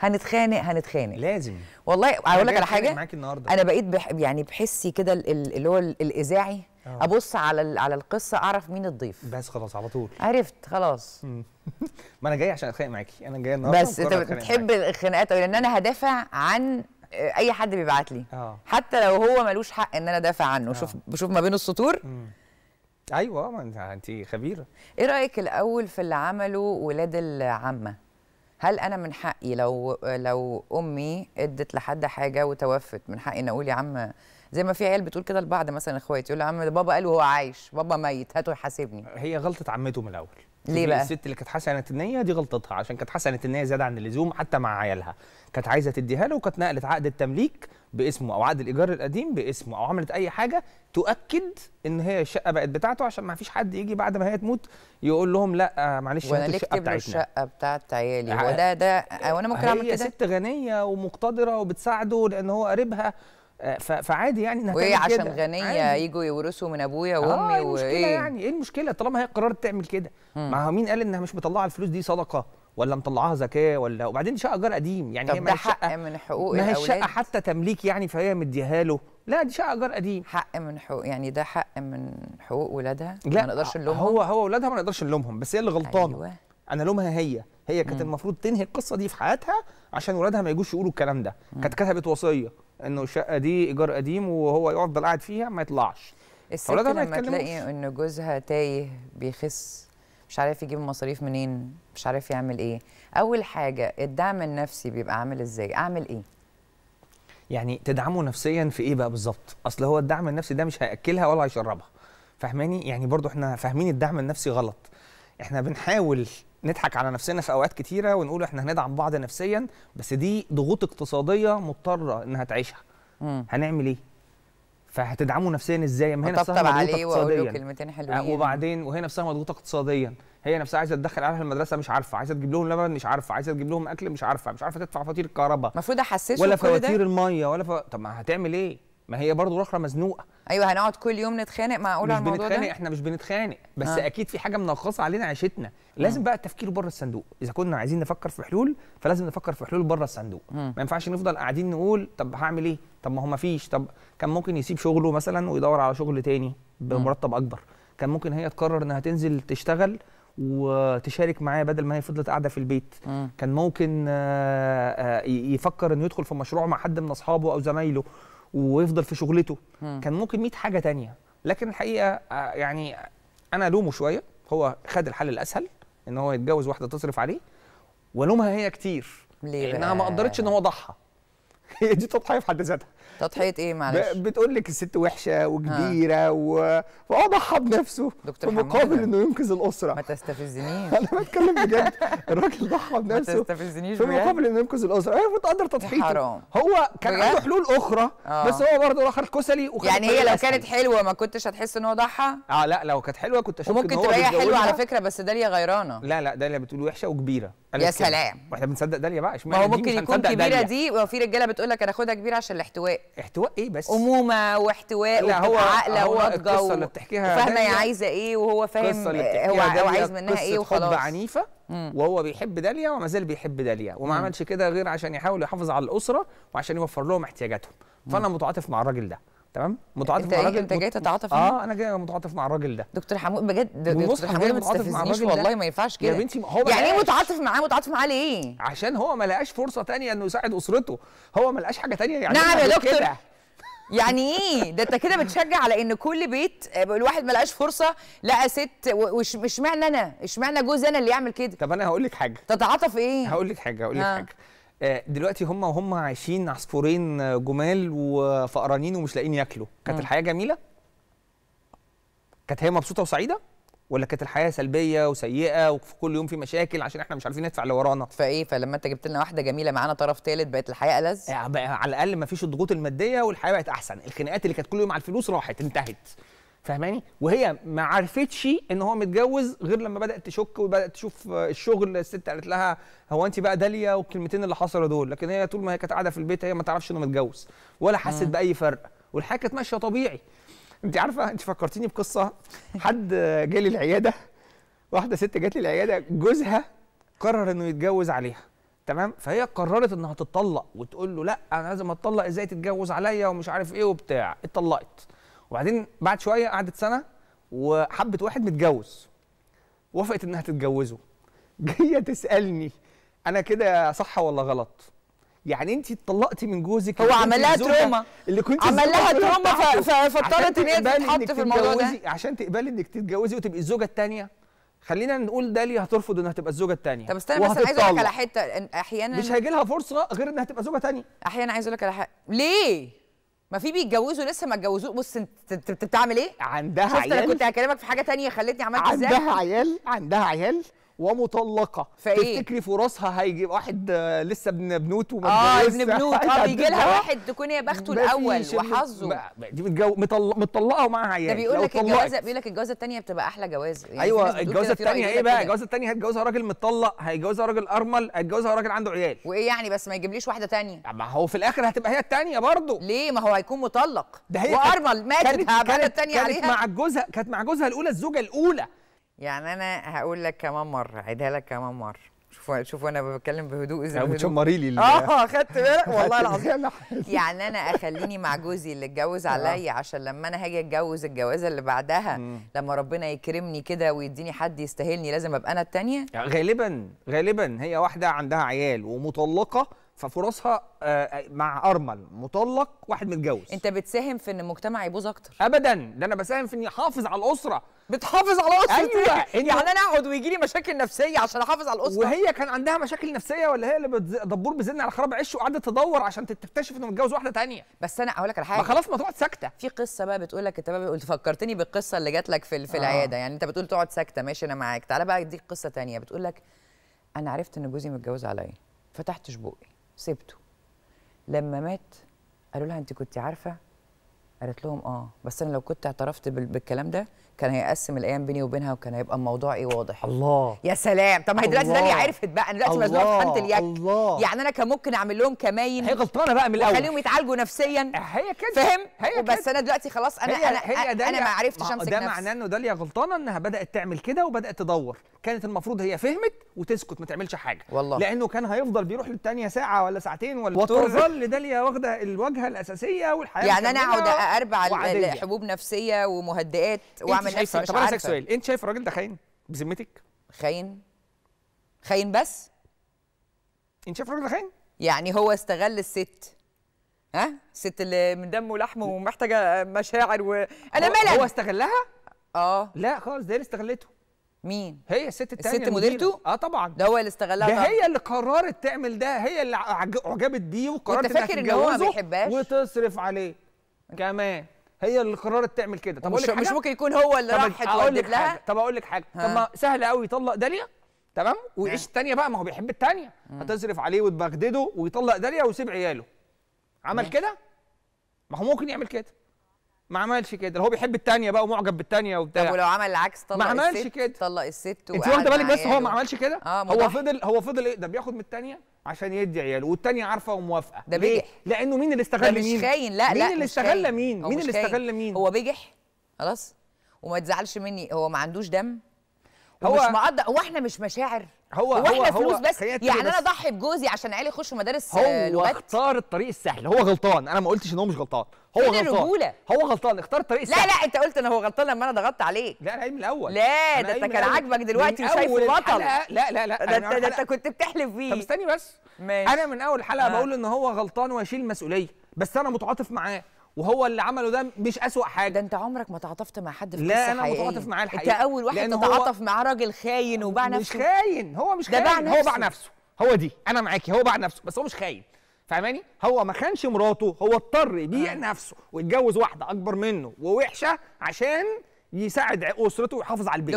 هنتخانق هنتخانق لازم والله اقول لك على حاجه معاك النهارده انا بقيت بح يعني بحسي كده اللي هو الاذاعي أوه. ابص على على القصه اعرف مين الضيف بس خلاص على طول عرفت خلاص ما انا جاي عشان اتخانق معاكي انا جاي النهارده بس انت بتحب الخناقات لان انا هدافع عن اي حد بيبعت لي أوه. حتى لو هو ملوش حق ان انا دافع عنه آه. شوف بشوف ما بين السطور ايوه ما انت خبيره ايه رايك الاول في اللي عمله ولاد العمه هل انا من حقي لو لو امي ادت لحد حاجه وتوفت من حقي ان اقول يا عم زي ما في عيال بتقول كده لبعض مثلا اخواتي يقول يا عم ده بابا قال وهو عايش بابا ميت هاته يحاسبني هي غلطه عمته من الاول ليه بقى؟ الست اللي كانت حسنت النيه دي غلطتها عشان كانت حسنت النيه زياده عن اللزوم حتى مع عيالها كانت عايزه تديها له وكانت نقلت عقد التمليك باسمه او عقد الايجار القديم باسمه او عملت اي حاجه تؤكد ان هي الشقه بقت بتاعته عشان ما فيش حد يجي بعد ما هي تموت يقول لهم لا معلش أنت ليه اكتب وأنا الشقه بتاعت عيالي وده ده وانا ممكن اعمل كده هي ست غنيه ومقتدره وبتساعده لان هو قريبها آه، فعادي يعني انها وايه عشان كدا. غنيه عادي. يجوا يورثوا من ابويا آه، وامي آه وايه المشكله يعني ايه المشكله طالما هي قررت تعمل كده ما مين قال انها مش مطلعه الفلوس دي صدقه ولا مطلعاها زكاه ولا وبعدين شقه ايجار قديم يعني طب هي ده حق من حقوق ما هيش شقه حتى تمليك يعني فهي مديها له لا دي شقه ايجار قديم حق من حقوق يعني ده حق من حقوق ولادها لا ما نقدرش نلومهم هو هو ولادها ما نقدرش نلومهم بس هي اللي غلطانه أيوة. انا لومها هي هي كانت المفروض تنهي القصه دي في حياتها عشان ولادها ما يجوش يقولوا الكلام ده كانت كتبت وصيه انه الشقه دي ايجار قديم وهو يفضل قاعد فيها ما يطلعش الست لما تلاقي ان جوزها تايه بيخس مش عارف يجيب مصاريف منين مش عارف يعمل ايه اول حاجه الدعم النفسي بيبقى عامل ازاي اعمل ايه يعني تدعمه نفسيا في ايه بقى بالظبط اصل هو الدعم النفسي ده مش هياكلها ولا هيشربها فاهماني يعني برضو احنا فاهمين الدعم النفسي غلط احنا بنحاول نضحك على نفسنا في اوقات كتيره ونقول احنا هندعم بعض نفسيا بس دي ضغوط اقتصاديه مضطره انها تعيشها مم. هنعمل ايه فهتدعموا نفسيا ازاي ما هي نفسها مضغوطه اقتصاديا كلمتين حلوين آه، وبعدين وهي نفسها مضغوطه اقتصاديا هي نفسها عايزه تدخل اهلها المدرسه مش عارفه عايزه تجيب لهم لبن مش عارفه عايزه تجيب لهم اكل مش عارفه مش عارفه تدفع فواتير الكهرباء المفروض احسسه ولا فواتير الميه ولا ف... طب ما هتعمل ايه ما هي برضه رخره مزنوقه ايوه هنقعد كل يوم نتخانق معقول على الموضوع ده مش بنتخانق احنا مش بنتخانق بس آه. اكيد في حاجه منقصه علينا عيشتنا لازم آه. بقى التفكير بره الصندوق اذا كنا عايزين نفكر في حلول فلازم نفكر في حلول بره الصندوق آه. ما ينفعش نفضل قاعدين نقول طب هعمل ايه طب ما هو ما فيش طب كان ممكن يسيب شغله مثلا ويدور على شغل تاني بمرتب اكبر كان ممكن هي تقرر انها تنزل تشتغل وتشارك معاه بدل ما هي فضلت قاعده في البيت م. كان ممكن آه، آه، يفكر انه يدخل في مشروع مع حد من اصحابه او زمايله ويفضل في شغلته م. كان ممكن 100 حاجه تانية لكن الحقيقه آه، يعني انا الومه شويه هو خد الحل الاسهل ان هو يتجوز واحده تصرف عليه ولومها هي كتير ليه انها ما قدرتش ان هو ضحى هي دي تضحيه في حد ذاتها تضحيه ايه معلش بتقول لك الست وحشه آه. وكبيره و... فهو ضحى بنفسه دكتور في مقابل انه ينقذ الاسره ما تستفزنيش انا بتكلم بجد الراجل ضحى بنفسه ما تستفزنيش في مقابل انه ينقذ الاسره هي أيوة، بتقدر تضحيته حرام هو كان عنده حلول اخرى آه. بس هو برضه راح الكسلي وخد يعني هي لو كانت حلوه ما كنتش هتحس ان هو ضحى اه لا لو كانت حلوه كنت اشك ممكن تبقى هي حلوه على فكره بس داليا غيرانه لا لا داليا بتقول وحشه وكبيره يا سلام واحنا بنصدق داليا بقى اشمعنى ما هو ممكن يكون كبيره دي وفي رجاله بتقول لك انا اخدها كبير عشان الاحتواء احتواء ايه بس امومه واحتواء لا هو عقله هو القصه اللي بتحكيها فاهمه هي عايزه ايه وهو فاهم هو, هو عايز منها ايه وخلاص عنيفه وهو بيحب داليا وما زال بيحب داليا وما عملش كده غير عشان يحاول يحافظ على الاسره وعشان يوفر لهم احتياجاتهم فانا متعاطف مع الراجل ده تمام متعاطف مع الراجل انت جاي تتعاطف اه انا جاي متعاطف مع الراجل ده دكتور حمود بجد دكتور حمود ما تستفزنيش والله ما ينفعش كده يا بنتي هو يعني ايه متعاطف معاه متعاطف معاه ليه عشان هو ما لقاش فرصه ثانيه انه يساعد اسرته هو ما لقاش حاجه ثانيه يعني نعم إيه يا دكتور يعني ايه ده انت كده بتشجع على ان كل بيت آه، الواحد ما لقاش فرصه لقى ست واشمعنى انا اشمعنى جوزي انا اللي يعمل كده طب انا هقول لك حاجه تتعاطف ايه هقول لك حاجه هقول لك حاجه آه، دلوقتي هم وهم عايشين عصفورين آه، جمال وفقرانين ومش لاقيين ياكلوا كانت الحياه جميله كانت هي مبسوطه وسعيده ولا كانت الحياه سلبيه وسيئه وفي كل يوم في مشاكل عشان احنا مش عارفين ندفع اللي ورانا فايه فلما انت جبت لنا واحده جميله معانا طرف ثالث بقت الحياه ألذ آه، على الاقل ما فيش الضغوط الماديه والحياه بقت احسن الخناقات اللي كانت كل يوم على الفلوس راحت انتهت فاهماني وهي ما عرفتش ان هو متجوز غير لما بدات تشك وبدات تشوف الشغل الست قالت لها هو انت بقى داليا والكلمتين اللي حصلوا دول لكن هي طول ما هي كانت قاعده في البيت هي ما تعرفش انه متجوز ولا حست باي فرق والحياه كانت ماشيه طبيعي انت عارفه انت فكرتيني بقصه حد جالي العياده واحده ست جات لي العياده جوزها قرر انه يتجوز عليها تمام فهي قررت انها تتطلق وتقول له لا انا لازم اتطلق ازاي تتجوز عليا ومش عارف ايه وبتاع اتطلقت وبعدين بعد شويه قعدت سنه وحبت واحد متجوز وافقت انها تتجوزه جايه تسالني انا كده صح ولا غلط يعني انت اتطلقتي من جوزك هو عمل لها تروما اللي كنت عمل لها تروما فاضطرت ان هي تتحط في الموضوع ده عشان تقبلي انك تتجوزي وتبقي الزوجه الثانيه خلينا نقول ليه هترفض انها تبقى الزوجه الثانيه طب استنى بس انا عايز اقول لك على حته احيانا مش هيجي لها فرصه غير انها تبقى زوجه ثانيه احيانا عايز اقول لك على حاجه ليه ما في بيتجوزوا لسه ما اتجوزوش بص انت بتعمل ايه؟ عندها عيال شفت انا كنت هكلمك في حاجه تانية خلتني عملت ازاي؟ عندها عيال عندها عيال ومطلقه فإيه؟ تفتكري فرصها هيجي واحد آه، لسه ابن بنوته اه ابن بنوت اه بيجي لها واحد تكون هي بخته الاول وحظه دي متجو... مطلقه متطلقه ومعاها عيال ده بيقول لك الجوازه بيقول لك الجوازه الثانيه بتبقى احلى جواز يعني ايوه الجوازه الثانيه ايه بقى الجوازه الثانيه هيتجوزها راجل متطلق هيتجوزها راجل ارمل هيتجوزها راجل عنده عيال وايه يعني بس ما يجيبليش واحده ثانيه ما هو في الاخر هتبقى هي الثانيه برضه ليه ما هو هيكون مطلق ده هي وارمل ماتت الثانيه عليها كانت مع جوزها كانت مع جوزها الاولى الزوجه الاولى يعني انا هقول لك كمان مره عيدها لك كمان مره شوفوا شوفوا انا بتكلم بهدوء اذا بهدوء بتشمري لي اه خدت بالك والله العظيم يعني انا اخليني مع جوزي اللي اتجوز آه. عليا عشان لما انا هاجي اتجوز الجوازه اللي بعدها لما ربنا يكرمني كده ويديني حد يستاهلني لازم ابقى انا الثانيه غالبا غالبا هي واحده عندها عيال ومطلقه ففرصها آه، آه، مع ارمل مطلق واحد متجوز انت بتساهم في ان المجتمع يبوظ اكتر ابدا ده انا بساهم في اني احافظ على الاسره بتحافظ على اسرتك ايوه يعني انا اقعد ويجي لي مشاكل نفسيه عشان احافظ على الاسره وهي كان عندها مشاكل نفسيه ولا هي اللي بتدبر دبور بزن على خراب عيش وقعدت تدور عشان تكتشف انه متجوز واحده تانية بس انا اقول لك على حاجه ما خلاص ما تقعد ساكته في قصه بقى بتقول لك انت بقى فكرتني بالقصه اللي جات لك في, في آه. العياده يعني انت بتقول تقعد ساكته ماشي انا معاك تعالى بقى اديك قصه تانية بتقول لك انا عرفت ان جوزي متجوز عليا فتحتش بقي سبته لما مات قالوا لها انت كنت عارفه قالت لهم اه بس انا لو كنت اعترفت بالكلام ده كان هيقسم الايام بيني وبينها وكان هيبقى الموضوع ايه واضح الله يا سلام طب ما هي دلوقتي داليا عرفت بقى انا دلوقتي مزنوقه في خانه اليك الله يعني انا كان ممكن اعمل لهم كماين هي غلطانه بقى من الاول خليهم يتعالجوا نفسيا أه، هي كده فاهم هي بس انا دلوقتي خلاص انا هي انا هي انا ما عرفتش امسك نفسي ده معناه انه داليا غلطانه انها بدات تعمل كده وبدات تدور كانت المفروض هي فهمت وتسكت ما تعملش حاجه والله لانه كان هيفضل بيروح للثانيه ساعه ولا ساعتين ولا وتظل داليا واخده الواجهه الاساسيه والحياه يعني انا اقعد اربع حبوب نفسيه ومهدئات واعمل نفسي مش طب عارفه طب سؤال انت شايف الراجل ده خاين بذمتك خاين خاين بس انت شايف الراجل ده خاين يعني هو استغل الست ها الست اللي من دم ولحم ومحتاجه مشاعر وانا ملل هو استغلها اه لا خالص ده اللي استغلته مين هي الست التانية الست مديرته اه طبعا ده هو اللي استغلها ده طبعا. هي اللي قررت تعمل ده هي اللي اعجبت بيه وقررت انها تتجوزه إن وتصرف عليه كمان هي اللي قررت تعمل كده طب اقول لك مش ممكن يكون هو اللي راح اتولد لها طب اقول لك حاجه طب ما سهل قوي يطلق داليا تمام ويعيش الثانيه بقى ما هو بيحب الثانيه هتصرف عليه وتبغدده ويطلق داليا ويسيب عياله عمل كده ما هو ممكن يعمل كده ما عملش كده هو بيحب الثانيه بقى ومعجب بالثانيه وبتاع طب ولو عمل العكس طلق ما عملش كده طلق الست انت واخده بالك بس هو ما عملش كده آه هو فضل هو فضل ايه ده بياخد من الثانيه عشان يدي عياله والثانيه عارفه وموافقه ده بجح لانه مين اللي استغل مين مش خاين لا مين لا اللي استغل مين مين اللي استغل مين هو بجح خلاص وما تزعلش مني هو ما عندوش دم هو مش معض هو احنا مش مشاعر هو هو احنا هو فلوس بس يعني انا اضحي بجوزي عشان عيالي يخشوا مدارس هو آه، اختار الطريق السهل هو غلطان انا ما قلتش ان هو مش غلطان هو غلطان رجولة. هو غلطان اختار طريق السهل لا لا انت قلت ان هو غلطان لما انا ضغطت عليك لا انا ايه من الاول لا ده ايه انت كان عاجبك دلوقتي وشايف البطل لا لا لا ده انت ده انت كنت بتحلف بيه طب استني بس ماشي. انا من اول حلقه آه. بقول ان هو غلطان واشيل المسؤوليه بس انا متعاطف معاه وهو اللي عمله ده مش اسوأ حاجه ده انت عمرك ما تعاطفت مع حد في لا انا متعاطف معاه الحقيقه انت اول واحد تتعاطف مع راجل خاين وباع نفسه مش خاين هو مش خاين هو باع نفسه هو دي انا معاكي هو باع نفسه بس هو مش خاين فاهماني هو ما خانش مراته هو اضطر يبيع آه. نفسه ويتجوز واحده اكبر منه ووحشه عشان يساعد اسرته ويحافظ على البيت